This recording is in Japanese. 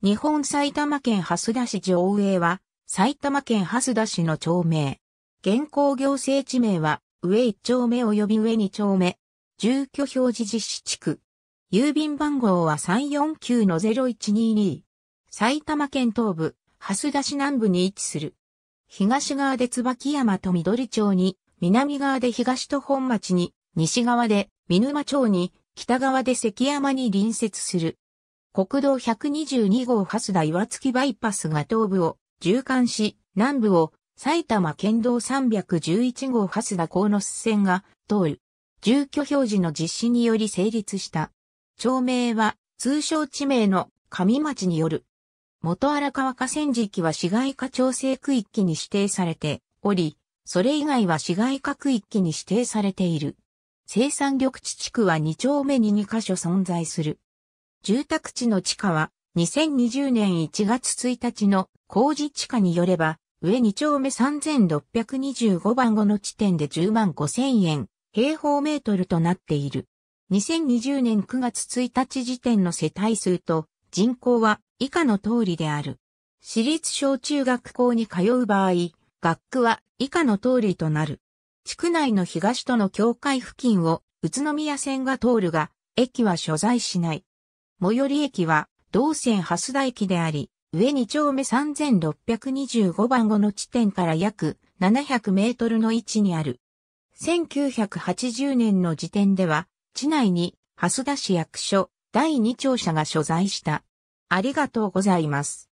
日本埼玉県蓮田市上映は、埼玉県蓮田市の町名。現行行政地名は、上1丁目及び上2丁目。住居表示実施地区。郵便番号は349-0122。埼玉県東部、蓮田市南部に位置する。東側で椿山と緑町に、南側で東と本町に、西側で見沼町に、北側で関山に隣接する。国道122号蓮田岩月バイパスが東部を縦貫し、南部を埼玉県道311号蓮田鴻巣線が通る。住居表示の実施により成立した。町名は通称地名の上町による。元荒川河川敷は市街化調整区域に指定されており、それ以外は市街化区域に指定されている。生産緑地地区は2丁目に2カ所存在する。住宅地の地価は2020年1月1日の工事地価によれば、上2丁目3625番後の地点で10万5000円、平方メートルとなっている。2020年9月1日時点の世帯数と人口は以下の通りである。私立小中学校に通う場合、学区は以下の通りとなる。地区内の東との境界付近を宇都宮線が通るが、駅は所在しない。最寄り駅は、同線蓮田駅であり、上2丁目3625番後の地点から約700メートルの位置にある。1980年の時点では、地内に、蓮田市役所、第2庁舎が所在した。ありがとうございます。